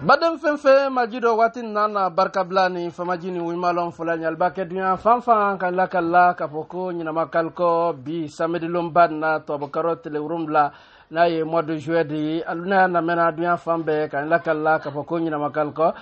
baden fɛn fɛn maji dɔ waati na na ni famaji ni wimalɔn fola ɲaliba kɛ duɲa fan fan ka la ka fɔ ko ɲɛnama bi samedilonba na tɔbɔkarɔ tele n'a ye mois de juillet de ye hali n'a y'a namɛnna duɲa fan bɛɛ ka la ka fɔ ko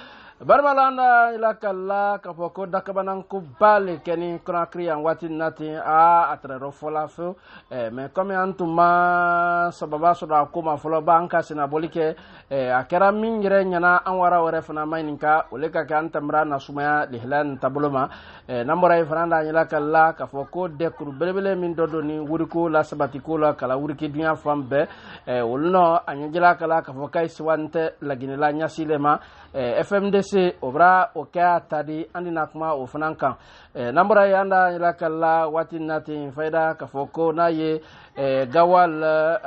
barimalanda ila kala k'a fɔ ko dakabanankoba le kɛ ni konakiri yan waati na ten a a tɛrɛrɔ fɔla fewu eh, mɛ kɔmi an tun ma sababa sɔrɔ a ko ma fɔlɔ ba an ka senabɔli kɛ eh, a kɛra min yɛrɛ ɲɛna an wara wɛrɛ fana ma ɲini ka o le ka kɛ an tɛmɛra nasumaya lihila nin taabolo ma eh, n'an bɔra yen fana da ɲɛla kalila k'a fɔ ko dɛkuru belebele min dɔ don ni wuriko la sabatiko la kala wuriki dunya fan e, bɛɛ eh, olu nɔ a ɲɛjɛla kala k'a fɔ k'a ye sewa nin tɛ laginɛla ɲɛsile ma eh, fmdc se o bara o kɛ a tadi an tɛna kuma o fana kan n'an bɔra yen an da yira kalila waati min na ten fayida k'a fɔ ko n'a ye gawal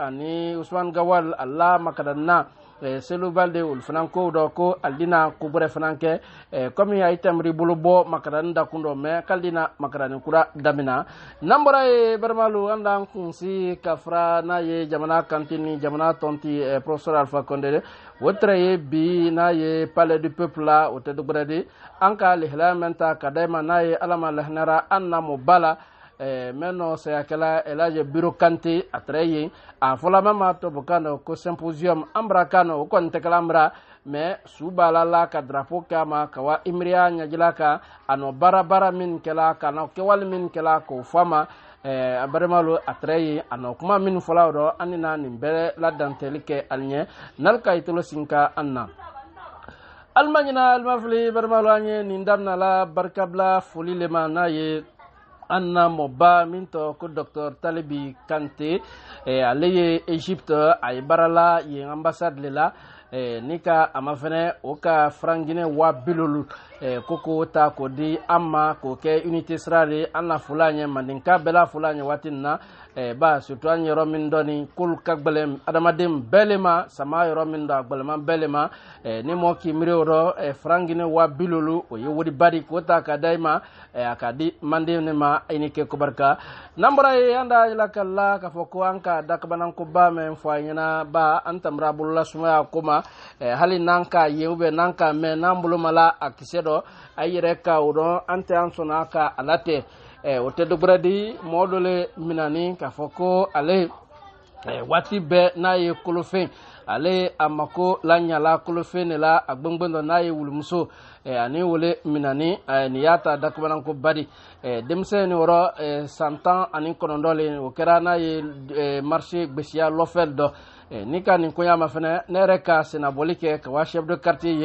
ani usman gawal ala makadana Eh, selu de olu fana kow ko aldina ko fana kɛ eh, komi ay ye tɛmiri bolo makarani da kundo me kaldina makran makarani kura damina nambara e eh, ye andan ko si kafra n'a ye jamana kantini jamana tonti professeur alpha konde o ye bi n'a ye palais du peuple la o tɛ dogwɛrɛ de an ka lihalaya menta ka da n'a ye alama lehnara lahinɛra an Eh, mɛn nɔ elaje biro kante a tɛrɛ yen a fɔla mɛn ko symposium an bara kan nɔ o kɔni tɛ kɛla ka drapo kɛ a ma ka wa imiriya min kɛla ka nɔ min kɛla k'o fɔ a ma eh, a barima kuma min fɔla o rɔ nin bɛɛ ladantɛli kɛ ali ɲɛ nali ka itolo sin ka an an ye nin daminɛ la barikabila foli le n'a ye anna moba min tɔ ko dɔktɔr talibi kante eh, ale ye egypte a ye baara la yen ambasade le la eh, ni ka a ma fɛnɛ o ka faranginɛ wa bilolu eh, ko ko ta k'o di an ma k'o kɛ unité sira de an na fola ɲɛ mandenka bɛɛ la fola ɲɛ waati nin na Eh, ba sutu an yɔrɔ min dɔni kol ka gwɛlɛ adamaden bɛɛ le ma sama yɔrɔ min dɔ a gwɛlɛma bɛɛ le ma ni mɔ k'i miiri o rɔ farangini wa bilolu o ye wariba di k'o ta ka da i ma a ka di manden ne ma i ni ke kobarika n'an bɔra ye an da yira ka la k'a fɔ ko an ka dakabanankoba mɛn fɔ a ɲɛna ba an tamira bolola sumaya ko ma eh, hali n'an k'a ye ubiyɛn n'an k'a mɛn n'an bolo ma la a kisɛ dɔ a yɛrɛ ka o dɔn an tɛ an sɔnna ka a latɛ ɛ eh, o tɛ dɔgbɛrɛ di mɔgɔ dɔ le minani k'a fɔ ko ale eh, waati bɛɛ n'a ye kolofɛn ale a mako lanyala kolofɛn de la a gbɛngbɛn dɔ n'a ye wulumuso eh, ani wele minani ni nin y'a ta dakubanako ba di ɛ denmisɛn nin wɔrɔ san tan ani kɔnɔntɔn le o kɛra n'a ye ɛ marise gbèsè lɔfɛ dɔ ni ka nin koɲa ma fɛnɛ ne yɛrɛ ka senabɔli kɛ ka wa chef de quartier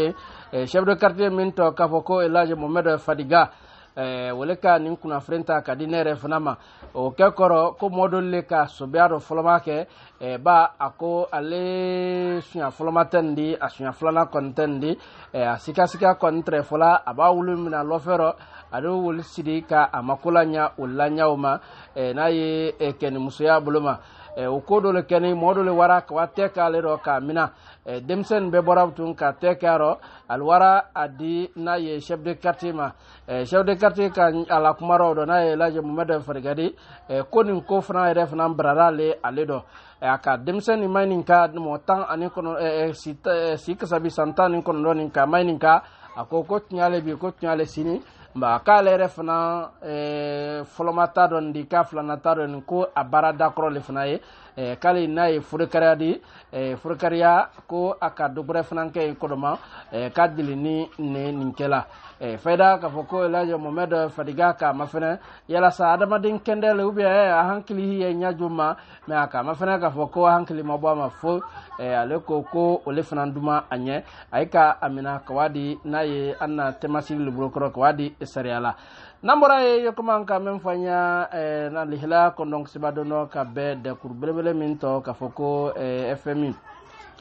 ye chef de quartier min tɔ k'a fɔ ko elage mohamɛd fadiga Eh, wale ka nin kunnafirin ta ka di ne yɛrɛ fana ma o kɛ kɔrɔ ko mɔɔ dɔlu le ka sobeya dɔ fɔlɔma kɛ eh, ba a ko ale suɲa fɔlɔma tɛ nin di eh, a suɲa filana kɔni tɛ nin di a sikasika kɔni tɛrɛ fɔla a b'a wolo mina lɔfɛ rɔ ale wolu siri ka a ma ko la ɲa o la ɲaw ma n'a ye kɛnimusoya bolo ma o ko dɔ le mɔɔ dɔ wara ka wa tɛ k'ale rɔ k'a mina eh, denmisɛn bɛɛ bɔra tun ka tɛ rɔ ali wara a di n'a ye chef de quartier ma eh, chef de quartier ka a la kuma rɔ dɔ n'a ye lajɛ mumɛdɛ farigadi eh, ko nin ko fana yɛrɛ fana barara ale ale dɔ a ka denmisɛn nin ma nin ka mɔɔ tan ani kɔnɔ si kasabi san tan ni kɔnɔntɔn nin ka ma nin ka a ko ko tiɲɛ ale bi ko tiɲɛ ale sini mba k'ale yɛrɛ fana eh, fɔlɔma di k'a filana don ko abara dakro dakɔrɔ le fana ye kala eh, k'ale n'a ye di eh, ko aka dubre fana kɛ ye kɔdɔma eh, ni ninkela eh, k'a foko ko elajɛ mɔmɛd fadiga k'a ma yala sa adama din le ubi a hankili ye nya juma me a k'a ma k'a foko hankili ma ma fo ale ko ole fana duma a ɲɛ amina kwadi ka a mina n'a ye sariya la n'an bɔra ye ye ka min fɔ n ya eh, na lihila kɔndɔn sibadono ka bɛn dɛkuru belebele min tɔ k'a fɔ ko eh, fmi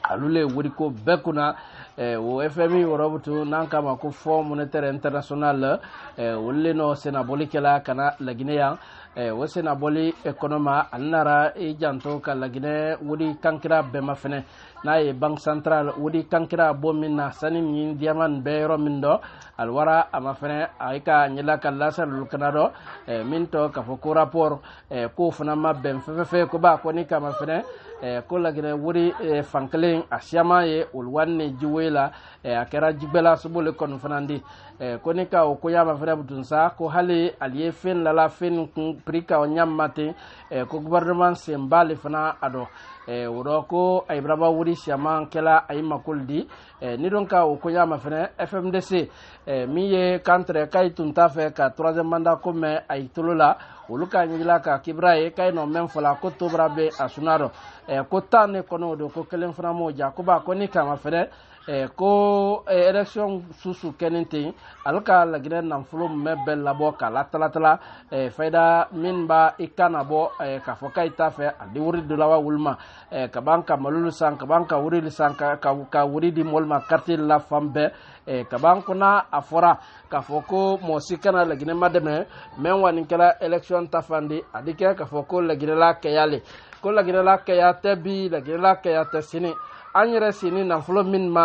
alule wuriko bɛɛ kunna eh, o fmi yɔrɔbutu n'an kama ko fond monétaire international eh, olu le nɔ senabɔli kɛla ka na laginɛ yan eh, o senabɔli kɔnɔma ale nara i e janto ka laginɛ wodi kankira bɛɛma fɛnɛ n'a ye banque centrale wodi kankira bɔ min na sani min diyama nin bɛɛ yɔrɔ min dɔ alwara a ma fɛnɛ ayi ka ɲɛla ka lasar lu kana dɔ min tɔ k'a fɔ ko rapport k'o fana ma bɛn fɛfɛfɛ ko b'a kɔni kama fɛnɛ Eh, ko laginɛ wuri eh, fankelen a siyaman ye oluwani ni jiwe la eh, a kɛra jigbɛla sobole kɔni fana di eh, ko ni ka o koyama fɛnɛ bu sa ko hali ali ye fen lala fen kun pri ka o ɲamma ten eh, ko gouvernement sen b'ale fana a dɔ eh, o dɔ ko ayibiraba wuri siyaman kɛla a ye makol di eh, ni don ka o koyama fɛnɛ fmdc eh, min ye kantrɛ ka yi tun t'a fɛ ka troisième manda ko mɛn a yi tolo la olu ka ɲigila ka kibira ye ka yi nɔ mɛn fɔla ko tobara be a suna dɔ eh, ko tan ne kɔnɔ o don ko kelen fana m'o ja ko ba ko ni kama fɛnɛ eh, ko eh, election susu kɛnin ten ale ka laginɛ nafolo mumɛ bɛɛ labɔ k'a latalatala eh, fayida min b'a i kan na bɔ eh, k'a fɔ ka i t'a fɛ a di wuri dɔ la wa wuli ma eh, ka ban ka malolu san ka ban ka wurili san ka, ka, ka wuri di mɔli ma kariti la fan bɛɛ eh, ka ban kɔnɔ a fɔra k'a fɔ ko mɔɔ si kana laginɛ ma dɛmɛ mɛ wa nin kɛra election ta fan di a di kɛ k'a fɔ ko laginɛ la kɛyale ko laginɛ la kɛya tɛ bi laginɛ la kɛya tɛ sini an yɛrɛ sini nafolo min ma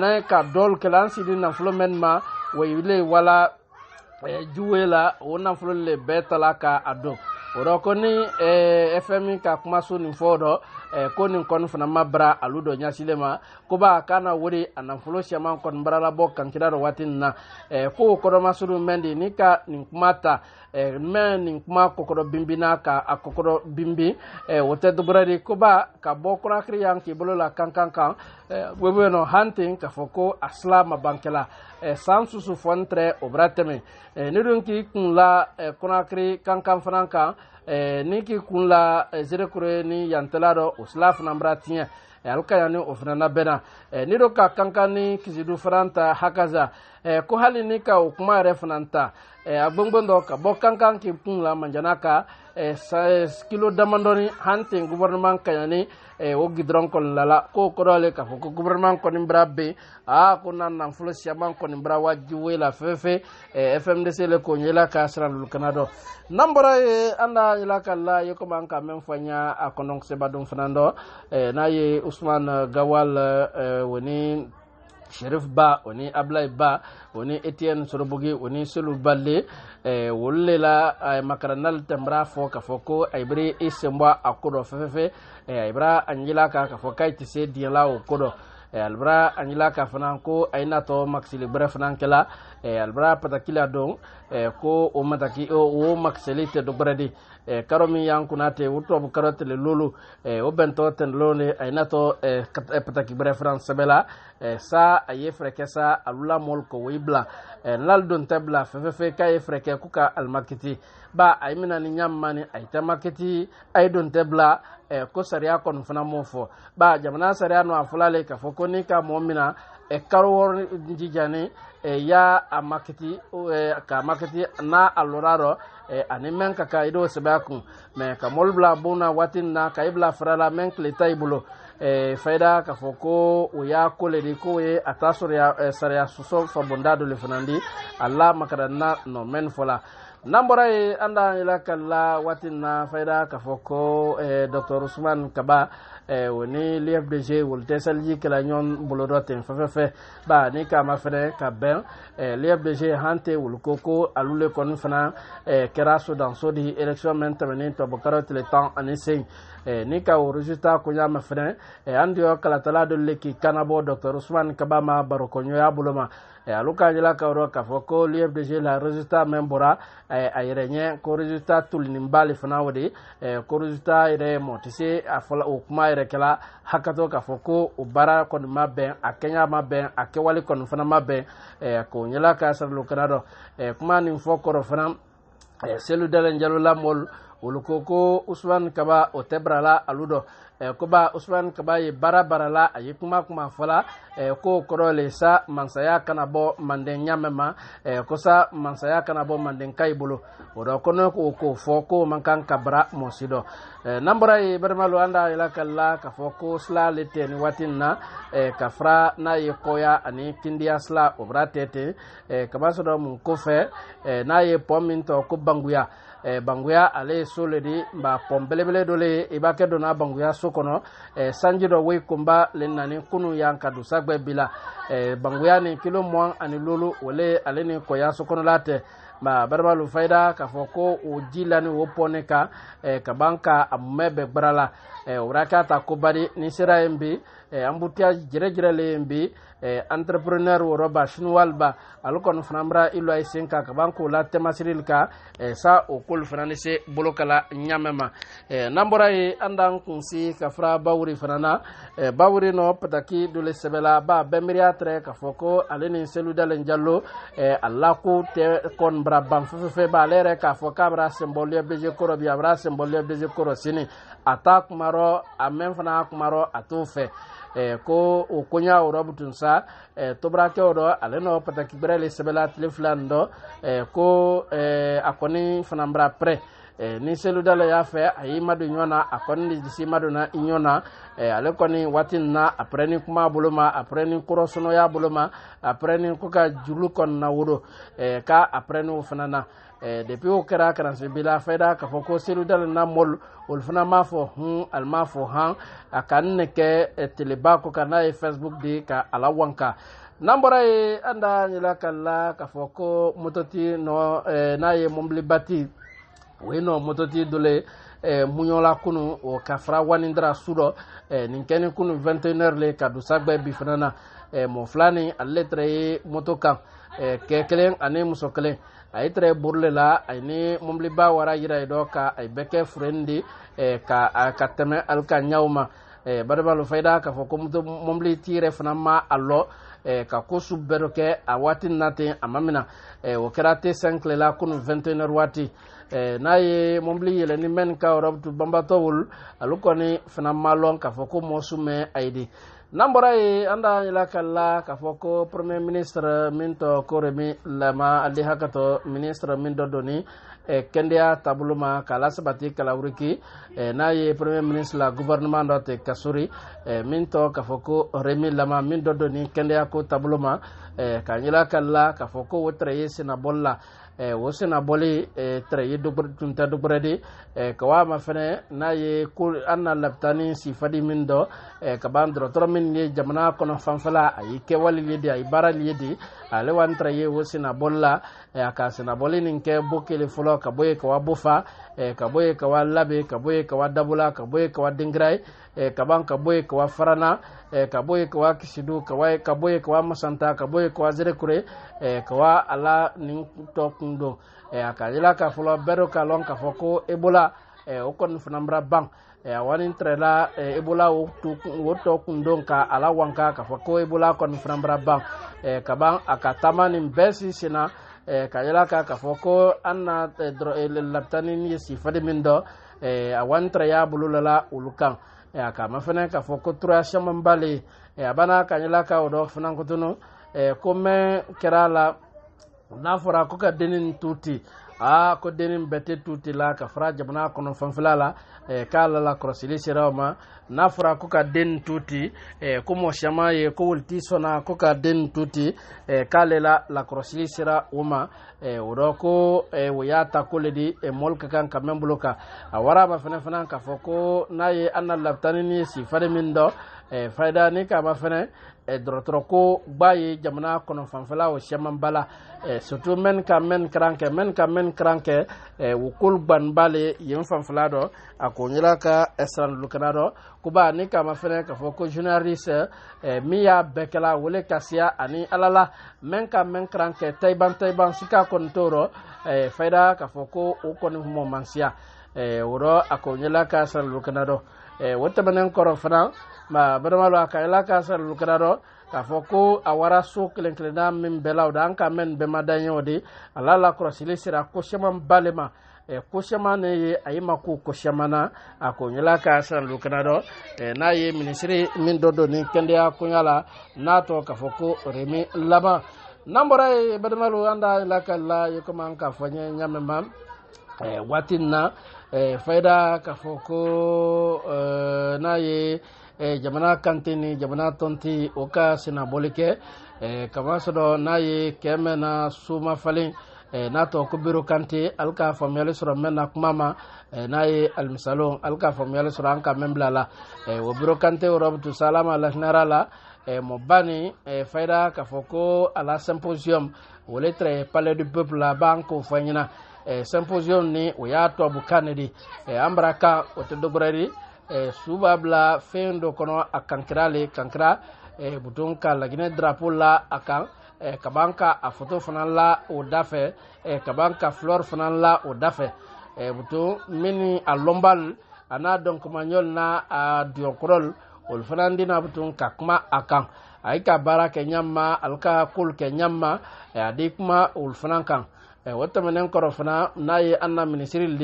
n'an ye ka dɔw kɛlɛ an sini nafolo min ma o ye wala juwe la o nafolo le bɛɛ tala ka a dɔn o rɔ ko ni fm ka kumaso nin fɔ dɔ eh, ko nin kɔni fana ma bara alu dɔ ɲasile ma ko ba kana wode a nafolo siyaman kɔni baralabɔ kankira dɔ waati nin na eh, fo kɔdɔmasuru mɛn de ni ka nin kuma ta mɛn eh, nin kuma kɔkɔdɔ binbina ka a kɔkɔdɔ binbin eh, o tɛ dɔbɔrɛ de ko ba ka bɔ kurakiri yan k'i bolo la kankan kan eh, webe nɔ han ten k'a fɔ ko a sila ma bankɛla eh, san susu fɔ n tɛrɛ o bara tɛmɛ eh, dun k'i kun la eh, kurakiri kankan fana kan eh, eh ni k'i kun la eh, zerekure ni yantɛla dɔ o sila fana bara tiɲɛ eh, alikaya ni o fana labɛnna eh, ni do ka kankan ni kisidu faranta hakaza eh, eh, eh, eh ko hali ni ka o kuma yɛrɛ fana ta eh, a gwengwen dɔ ka bɔ kankan k'i kun la manjana ka eh, sa, eh, kilo damadɔni han ten gouvernement kaɲani eh, o gidɔrɔn kɔni lala k'o kɔrɔ le k'a fɔ ko gouvernement kɔni bira be a ah, ko na nanfolo siyaman kɔni bira wajibe la fɛfɛ eh, fmdc le ko ɲela ka sira lulu kana dɔ n'an bɔra ye an da yela ka la ye komi an ka mɛn fɔ ɲa a kɔnɔ kisɛba fana dɔ eh, n'a ye usman gawal eh, woni sherif ba o ni ablaye ba o ni etienne sorobogi o ni selu balle eh, wolu le la eh, makaranal tɛmira fɔ k'a fɔ ko a biri i sen bɔ a ko dɔ fɛfɛɛfɛ eh, a bira a ɲila kan k'a fɔ k'a tɛ se diɲɛ la o ko dɔ alibira a ɲila kan fana ko a ye n'a tɔ maxili fana kɛla alibira patakila don E, ko o mataki o makiseli te dogoredi e, karo min yan kunate o tubabu karo e, tele lolu o bɛntɔ tɛn lone a yina tɔ pataki bɛrɛ fran sɛbɛla sa a ye fɛrɛ kɛ sa a lula mɔl ko woyi bila lal don tɛ bila fɛfɛfɛ k'a ye fɛrɛ kɛ ka alimakiti ba a ye mina ni ɲamma ni a ye tɛ makiti a ye don tɛ bila ko sariya kɔni fana m'o fɔ ba jamana sariya nɔ a fɔla le k'a fɔ ko ni ka mɔɔ mina e kalo wɔɔrɔ jijani e eh, ya a makiti e, eh, ka makiti n'a a lora rɔ e, eh, ani mɛn ka kan i d'o sɛbɛn a kun mɛ ka mɔli bila bon na waati min na ka i bila fara la mɛn tile t'a i bolo e, fayida k'a fɔ ko o y'a ko le di k'o ye a t'a sɔrɔ ya e, sariya sɔsɔ fabonda dɔ le fana di a la makarana nɔ mɛn fɔ la. nambora bɔra ye an da yila kalila waati na fayida k'a fɔ ko eh, dr usman kaba eh, o ni lfdg wolu tɛ seliji kɛla ɲɔn bolo dɔ ten fɛfɛfɛ ba ni kama e fɛnɛ ka bɛn eh, lfdg han wolu ko ko alu le kɔni fana eh, kɛra sodanso di élection mɛn tɛmɛni tɔbɔkaro tile tan ani sen eh, ni ka o resultat koɲama fɛnɛ eh, an diyɔ kalatala dolu le k'i kanabɔ dr usman kaba ma barokɔɲɔya bolo Eh, alu ka jila ka yɔrɔ k'a fɔ ko l'ufdg la résultat min bɔra eh, a yɛrɛ ɲɛ ko résultat tolininba le fana o de ko résultat yɛrɛ mɔgɔ tɛ se a fɔla o kuma yɛrɛ kɛla hakatɔ k'a fɔ ko o baara kɔni ma bɛn a kɛɲa ma bɛn a kɛwale kɔni fana ma bɛn eh, k'o ɲɛla ka sarilo kɛra dɔ kuma nin fɔ kɔrɔ fana selu dalen jalo lamɔlu olu ko ko usman kaba o tɛ barala alu dɔ eh, ko ba usman kaba ye baara baara a ye kuma kuma fɔ la eh, ko kɔrɔ le sa mansaya kana bɔ manden ɲamɛ ma eh, ko mansaya kana bɔ manden ka i bolo o dɔ ko ne k'o k'o fɔ ko man kan ka bara mɔsi dɔ eh, n'an bɔra ye balimalo an da yɛlɛ ka la k'a fɔ ko sila ale tɛ nin waati nin na eh, ka fara n'a ye kɔya ani kindiya sila o bara tɛ ten eh, kaba sɔrɔ mun kofɛ eh, n'a ye pɔ min tɔ ko banguya eh, banguya ale ye so le di nba pɔn belebele dɔ le ye i b'a kɛ dɔ n'a banguya so kɔnɔ eh, sanji dɔ woyi kunba le nani kunu yan ka don sagbɛ bi la eh, banguya ni kilo mɔn ani lolu ole ale ni kɔya so kɔnɔla tɛ ba baraba lu faida k'a fɔ ko o ji la ni o pɔni kan eh, ka ban ka a mumɛ bɛɛ gbara la eh, o bɛra k'a ta ko bari ni sera yen bi eh, anbutiya jɛrɛjɛrɛ le yen bi eh, entrepreneur wɔrɔba chinois eh, eh, eh, ba ale kɔni fana bɛra ilɔ ye sen kan ka k'o la tɛmasirili kan sa o k'olu fana ni se bolokala ɲamɛ ma eh, n'an bɔra ye an d'an kunsi ka fara bawuri fana na bawuri nɔ pataki dole sɛbɛla ba bɛɛ miiriya tɛrɛ k'a fɔ ko ale ni seludalen jalo eh, a lako tɛ kɔni bara ban fɛfɛfɛ ba ale yɛrɛ k'a fɔ k'a bɛra sɛnbɔliyɛ bilisi kɔrɔ bi a bɛra sɛnbɔliyɛ bilisi kɔrɔ sini a t'a kumarɔ a mɛn fana kumarɔ a t'o fɛ eh, ko o koɲa o robutun sa eh, tobarakɛw dɔ ale nɔ pataki bɛrɛ le sɛbɛla tile fila n dɔ ko eh, a kɔni fana bara prɛ eh, ni seludala y'a fɛ a y'i madon ɲɔgɔn na a kɔni de disi madonna i ɲɔgɔn na eh, ale kɔni waati nin na après ni kuma bolo ma après ni kɔrɔsɔnɔ y'a bolo ma après ni ko ka juru kɔni na wolo eh, ka après n'o fana na Eh, depuis o kɛra kalansen bi la fɛda k'a fɔ ko seludal na mɔl olu fana m'a fɔ hun ali m'a fɔ han a ka n ne kɛ eh, teleba ko kan n'a ye eh, facebook de ka ala wanka n'an bɔra ye an da ɲɛla ka la k'a fɔ ko mototi nɔ n'a ye mɔbilibati o ye nɔ mototi dɔ le eh, muɲɔla kunu o ka fara wanidira su dɔ eh, nin kɛni kunu 21 le ka dusa gbɛ bi fana na eh, mɔ fila ni ale tɛrɛ ye moto kan kɛ kelen ani muso kelen a ye tɛrɛ burile la a ni mɔbiliba wara yira ye dɔ ka a bɛɛ kɛ furen ka a ka tɛmɛ ali ka ɲaw ma badaba lo fayida k'a fɔ ko mɔbili t'i yɛrɛ fana ma a lɔ ka ko su bɛɛ dɔ kɛ a waati na ten a ma mina o kɛra t5 tilela kunu 21 waati eh, n'a ye mɔbili yɛlɛni mɛn ka rɔbtu banbatɔwol alu kɔni fana ma lɔn k'a fɔ ko mɔsu mɛn a ye de n'an bɔra ye an da yila ka la k'a fɔ ko premier ministre min tɔ ko remi lama ale hakɛtɔ ministre min dɔ doni eh, kɛnɛya taabolo ma k'a lasabati kalawuriki eh, n'a ye premier ministre la gouvernement dɔ tɛ kasori eh, min tɔ k'a fɔ ko remi lama min dɔ doni kɛnɛya ko taabolo ma eh, ka yila ka la k'a fɔ ko o tɛrɛ ye senabɔli la Eh, o sena bɔli eh, tɛrɛ ye tun tɛ dɔgɔrɛ de eh, kawama fɛnɛ n'a ye ko an na labita ni sifadi min dɔ ka ban dɔrɔtɔrɔ min ye jamana kɔnɔ fanfɛla a ye kɛwale ye de a ye baara ye de ale wa tɛrɛ ye o sena bɔli la a ka sena bɔli nin kɛ bo kele fɔlɔ ka bɔ ye kawa bofa ka bɔ ye kawa labe ka bɔ ye kawa dabola ka bɔ ye kawa denkira ye Eh, ka ban ka bɔ yen ka wa farana ka bɔ yen eh, ka wa kisidu ka wa ka bɔ yen ka wa masanta ka bɔ yen ka wa zerekure eh, ka wa ala nin tɔ kun don a ka yira k'a fɔlɔ bɛɛ dɔ k'a lɔn k'a fɔ ko ebola o kɔni fana bɛra ban wani tɛrɛla ebola o tɔ kun don ka ala wanka k'a fɔ ko ebola kɔni fana bɛra ban ka ban a ka taama nin bɛɛ si senna ka yɛlɛ kan k'a fɔ ko an na labitani ye sifadi min dɔ a wani tɛrɛ y'a bolo lala olu kan kama fɛnɛ k'a fɔ ko troisième bali a bana ka ɲɛla ka o dɔ fana ko tunu ko mɛn kɛra a la n'a fɔra ko ka denni to ten a ko dennin bɛɛ tɛ tuuti la ka fara jamana kɔnɔ fanfɛla la eh, k'a la la kɔlɔsili sera o ma n'a fɔra ko ka den tuuti eh, ko mɔgɔ siaman ye ko wuli t'i sɔnna ko ka den tuuti eh, k'ale la lakɔlɔsili sera o ma o dɔ ko o y'a ta ko le di mɔli ka kan ka mɛn bolo kan a waraba fana fana k'a fɔ ko n'a ye an na labitani ni sifari min dɔn Eh, fayida ni kama fɛnɛ eh, dɔrɔtɔrɔko gba ye jamana kɔnɔ fanfɛla o sɛman ba la eh, surtout mɛn ka mɛn karan kɛ mɛn ka mɛn karan kɛ o kol gbani b'ale yen fanfɛla dɔ a ko ɲɛla ka ɛsiranlukɛla dɔ kuba ni kama fɛnɛ k'a fɔ ko journaliste min y'a bɛɛ kɛla wele kasiya ani ala la mɛn ka mɛn karan kɛ tayiban tayiban sika kɔni t'o rɔ fayida k'a fɔ ko o kɔni mɔmansiya o rɔ a ko ɲɛla ka ɛsiranlukɛla dɔ o tɛmɛnen kɔrɔ fana ma badamalo a ka ila ka sarlu kira dɔ k'a fɔ ko a wara so kelen kelenna min bɛɛ la o de an ka mɛn nin bɛɛ ma daɲɛw de ala lakɔlɔsili sera ko caman ba le ma ko caman ne ye a ye ma ko ko caman na a ko ɲɛla ka sarali dɔ n'a ye minisiri min dɔ don ni kɛndɛya koɲa la e, n'a tɔ e, k'a fɔ ko remi laban n'an bɔra ye badamalu an da lakali la ye komi an k'a fɔ n ye ɲamɛma waati na fayida k'a fɔ ko n'a ye Eh, jamana kante ni jamana tɔnti o ka senabɔli kɛ eh, kamasɔrɔ n'a ye kɛmɛ na suma falen eh, n'a tɔ ko biro kante ali ka faamuyali sɔrɔ mɛn na kuma ma n'a ye alimisalo ali ka faamuyali sɔrɔ an ka mɛn bila la o biro kante rɔbutu salama lahinara la mɔba ni fayida k'a fɔ ko ala symposium o le tɛrɛ palais du peuple la a b'an k'o fɔ ɲɛna symposium ni o y'a tubabukan ne de an bara kan o tɛ dɔgɔrɛ de Eh, su b'a bila fɛn dɔ kɔnɔ a kankira le kankira eh, buton ka laginɛ drapo la a kan ka eh, ban ka a foto fana la o da fɛ ka ban ka fleur fana la o da fɛ buton min ni a lɔnbali a n'a dɔnkumaɲɔli n'a a duyɔnkɔrɔli olu fana dina buton ka kuma a kan a ye ka baara kɛ ɲama ale ka kol kɛ ɲama a di kuma olu fana kan o tɛmɛnen kɔrɔ fana n'a ye an na minisirili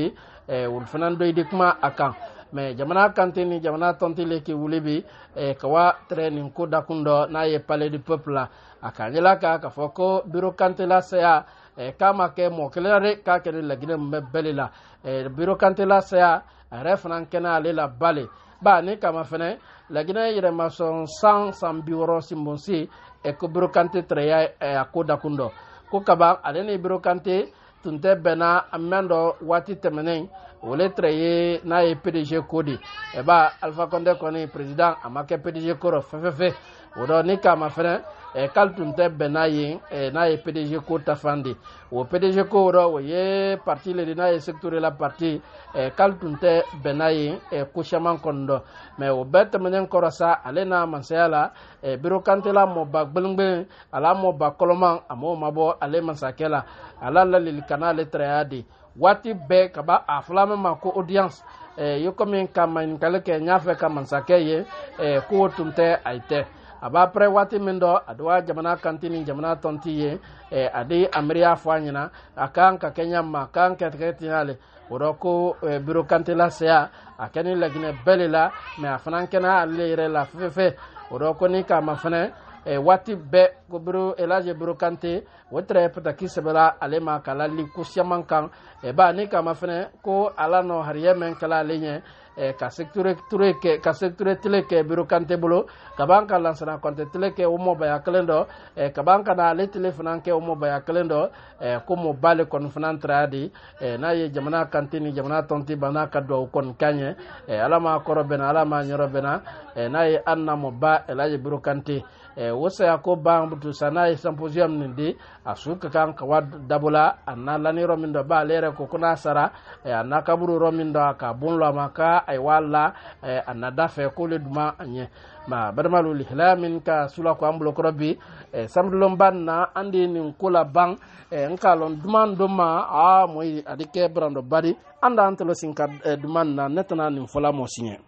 di olu fana dɔ di kuma a kan mais jamana ni jamana tɔntile ke wuli bi eh, kawa tɛrɛ nin ko dakun dɔ n'a ye palais du peuple la a k'a ɲɛla kan e, k'a fɔ ko e, biro kante la saya eh, k'a ma kɛ mɔɔ kelen na dɛ k'a kɛra laginɛ mun bɛɛ le la eh, biro kante la saya a yɛrɛ fana kɛnɛ ale la ba le ba ni kama fɛnɛ laginɛ yɛrɛmasɔn san san bi wɔɔrɔ sinbonsi eh, ko biro kante tɛrɛ ya eh, a ko dakun dɔ ko kaban ale ni biro kante tun tɛ bɛnna mɛn dɔ waati tɛmɛnen Oletre ye n'a ye PDG ko de e eh b'a Alpha Condé kɔni président a ma kɛ PDG ko rɔ fɛn fɛn fɛn o dɔ ni kama fɛnɛ e eh, k'ale tun tɛ bɛn n'a ye e eh, n'a ye PDG ko ta fan de o PDG ko rɔ o ye parti le de n'a ye secteur de la parti e k'ale tun tɛ bɛn n'a ye e ko caman kɔni dɔn mais o bɛɛ tɛmɛnen kɔrɔ sa ale n'a masaya la e biro kante la mɔba gbelengbe a la mɔba kɔlɔman a m'o mabɔ ale masakɛ la a la lalili kana ale tɛrɛya de waati bɛɛ ka ba a fila min ma ko audience eh, ye komi ka maɲinikali kɛ n y'a fɛ ka masakɛ ye eh, kow tun tɛ a ye tɛ a b'a pɛrɛ waati min dɔ a dɔgɔya jamana kanti ni jamana tɔnti ye eh, a di a miiriya fɔ a ɲɛna a kan ka kɛ ɲa ma a kan kɛ tigɛ tiɲɛ o dɔ ko eh, biro kante la saya a kɛ ni laginɛ bɛɛ le la mɛ a fana kɛnɛ ale yɛrɛ la fɛfɛfɛ o dɔ ko ni k'a ma fɛnɛ eh, waati bɛɛ eh, ko biro elaje biro kante o tɛrɛ pataki sɛbɛla ale ma k'a lali ko siyaman kan ba ni kama fɛnɛ ko ala nɔ hariyɛ mɛn kɛla ale ɲɛ eh, ka secture ture kɛ ka secture tele kɛ biro kante bolo ka b'an ka lansana kɔnte tele kɛ o mɔbaya kelen dɔ eh, ka b'an ka na ale tele fana kɛ o mɔbaya kelen dɔ ko mo b'ale kɔni fana tɛrɛya di eh, n'a ye jamana kante ni jamana tɔnti ba n'a ka duwawu kɔni ka ɲɛ eh, ala m'a kɔrɔ bɛnna ala m'a ɲɔrɔ bɛnna eh, n'a ye an na mo ba elaje biro kante Eh, wosa ya ko bang butu sana samposium nindi asuka kan kawa dabula anna lani romindo ba lere ko kuna sara eh, anna kaburu romindo ka bunlo maka ay walla eh, anna dafe ko le duma anye ma barmalu lihlamin ka sula ko ambulo ko rabbi samdulon banna andi nin kula bang nkalon duman duma a ah, moy adike brando bari anda antelo sinka duman na netna nin fola mo sinye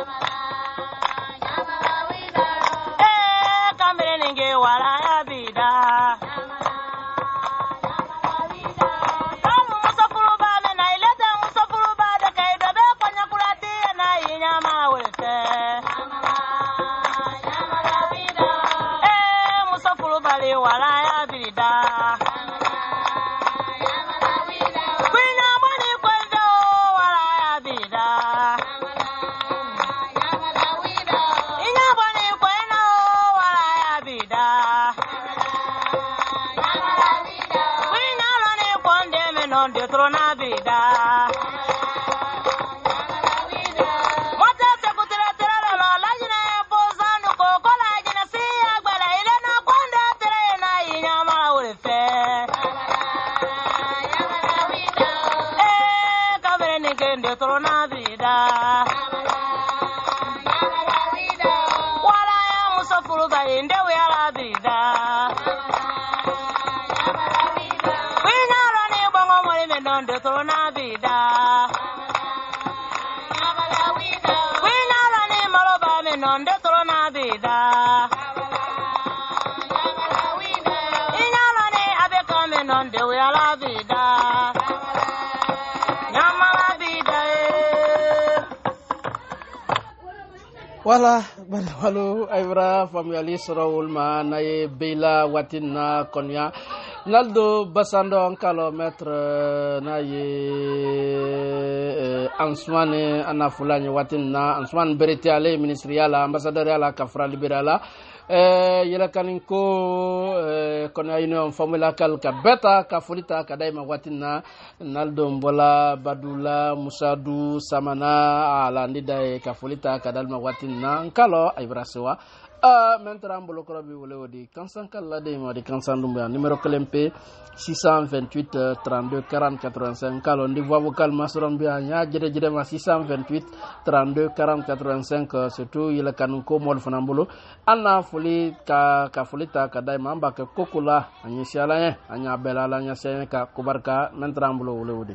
on, the throne. wala balawalo ayibara faamuyali sɔrɔ wolima n'a ye beyila waati na kɔniya naldo basandɔ n kalɔ mɛtre n'a ye eh, ansumani an na fula ye waati na ansumani berete ale ye minisiriya la ambasadɛriya la ka fara liberiya la Eh, yɛlɛkani eh, ko kɔni ayi nɔn famula kal ka bɛɛ ta ka foli ta ka da i ma waati na nalidon bɔla badula musadu samana ala ndi da ye ka foli ta ka da i ma waati na nkalo ayibarasiwa Ah, a maintenant an bolokɔrɔ bɛ wele o de kansan ka laden ma de kansan dun bɛ numéro kelen pe 628 32 40 85 k'a lɔn di voix vocale masɔrɔ bɛ yan n y'a jɛdɛjɛdɛ ma 628 32 40 85 surtout yɛlɛkanu ko mɔli fana bolo an n'a foli ka ka foli ta ka da ma an b'a kɛ koko la an ɲɛsin ala ka kobarika maintenant bolo wele o